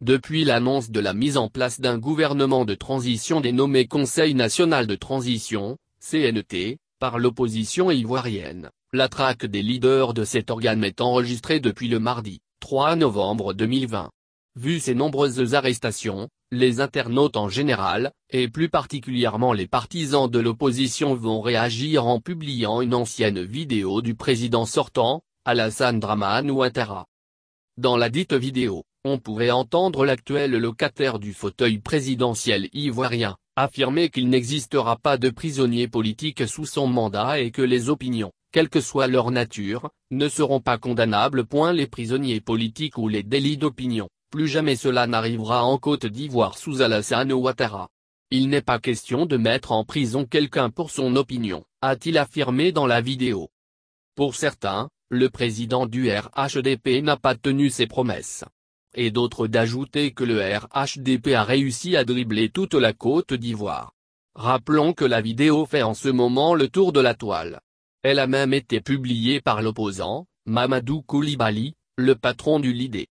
Depuis l'annonce de la mise en place d'un gouvernement de transition dénommé Conseil national de transition, CNT, par l'opposition ivoirienne, la traque des leaders de cet organe est enregistrée depuis le mardi, 3 novembre 2020. Vu ces nombreuses arrestations, les internautes en général, et plus particulièrement les partisans de l'opposition vont réagir en publiant une ancienne vidéo du président sortant, Alassane Draman Ouattara. Dans la dite vidéo, on pouvait entendre l'actuel locataire du fauteuil présidentiel ivoirien, affirmer qu'il n'existera pas de prisonniers politiques sous son mandat et que les opinions, quelle que soit leur nature, ne seront pas condamnables. Point Les prisonniers politiques ou les délits d'opinion, plus jamais cela n'arrivera en Côte d'Ivoire sous Alassane Ouattara. Il n'est pas question de mettre en prison quelqu'un pour son opinion, a-t-il affirmé dans la vidéo. Pour certains, le président du RHDP n'a pas tenu ses promesses. Et d'autres d'ajouter que le RHDP a réussi à dribbler toute la Côte d'Ivoire. Rappelons que la vidéo fait en ce moment le tour de la toile. Elle a même été publiée par l'opposant, Mamadou Koulibaly, le patron du LIDE.